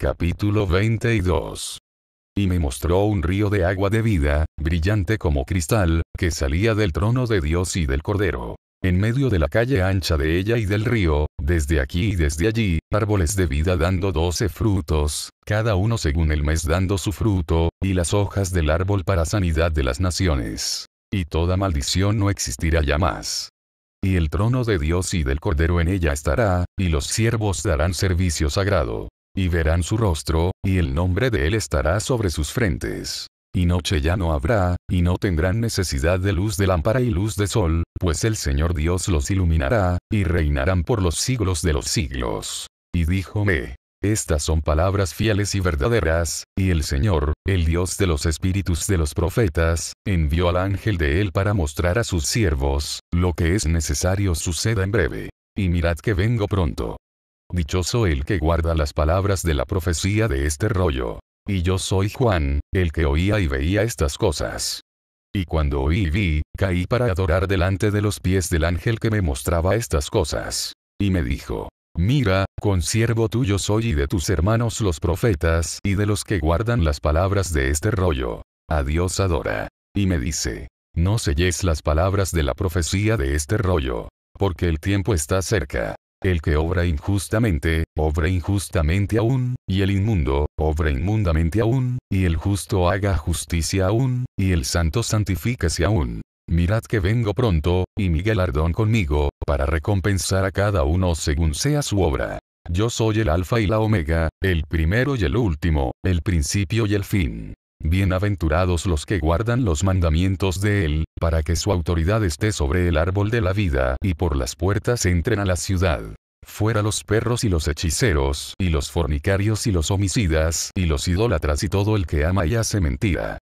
Capítulo 22. Y me mostró un río de agua de vida, brillante como cristal, que salía del trono de Dios y del Cordero. En medio de la calle ancha de ella y del río, desde aquí y desde allí, árboles de vida dando doce frutos, cada uno según el mes dando su fruto, y las hojas del árbol para sanidad de las naciones. Y toda maldición no existirá ya más. Y el trono de Dios y del Cordero en ella estará, y los siervos darán servicio sagrado y verán su rostro, y el nombre de él estará sobre sus frentes. Y noche ya no habrá, y no tendrán necesidad de luz de lámpara y luz de sol, pues el Señor Dios los iluminará, y reinarán por los siglos de los siglos. Y díjome, estas son palabras fieles y verdaderas, y el Señor, el Dios de los espíritus de los profetas, envió al ángel de él para mostrar a sus siervos, lo que es necesario suceda en breve. Y mirad que vengo pronto. Dichoso el que guarda las palabras de la profecía de este rollo. Y yo soy Juan, el que oía y veía estas cosas. Y cuando oí y vi, caí para adorar delante de los pies del ángel que me mostraba estas cosas. Y me dijo, Mira, consiervo tuyo soy y de tus hermanos los profetas y de los que guardan las palabras de este rollo. A Dios adora. Y me dice, no selles las palabras de la profecía de este rollo, porque el tiempo está cerca. El que obra injustamente, obra injustamente aún, y el inmundo, obra inmundamente aún, y el justo haga justicia aún, y el santo santifíquese aún. Mirad que vengo pronto, y mi galardón conmigo, para recompensar a cada uno según sea su obra. Yo soy el alfa y la omega, el primero y el último, el principio y el fin. Bienaventurados los que guardan los mandamientos de Él, para que su autoridad esté sobre el árbol de la vida y por las puertas entren a la ciudad. Fuera los perros y los hechiceros, y los fornicarios y los homicidas, y los idólatras y todo el que ama y hace mentira.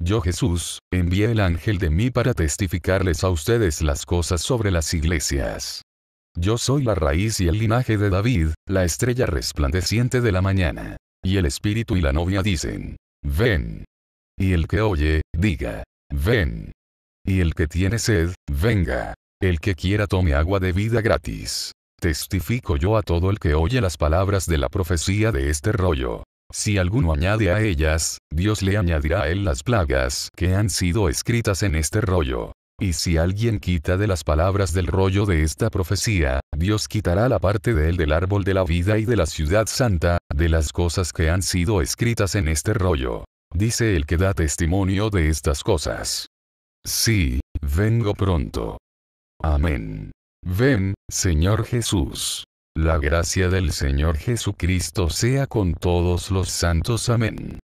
Yo Jesús, envié el ángel de mí para testificarles a ustedes las cosas sobre las iglesias. Yo soy la raíz y el linaje de David, la estrella resplandeciente de la mañana. Y el espíritu y la novia dicen, ven. Y el que oye, diga, ven. Y el que tiene sed, venga. El que quiera tome agua de vida gratis. Testifico yo a todo el que oye las palabras de la profecía de este rollo. Si alguno añade a ellas, Dios le añadirá a él las plagas que han sido escritas en este rollo. Y si alguien quita de las palabras del rollo de esta profecía, Dios quitará la parte de él del árbol de la vida y de la ciudad santa, de las cosas que han sido escritas en este rollo. Dice el que da testimonio de estas cosas. Sí, vengo pronto. Amén. Ven, Señor Jesús. La gracia del Señor Jesucristo sea con todos los santos. Amén.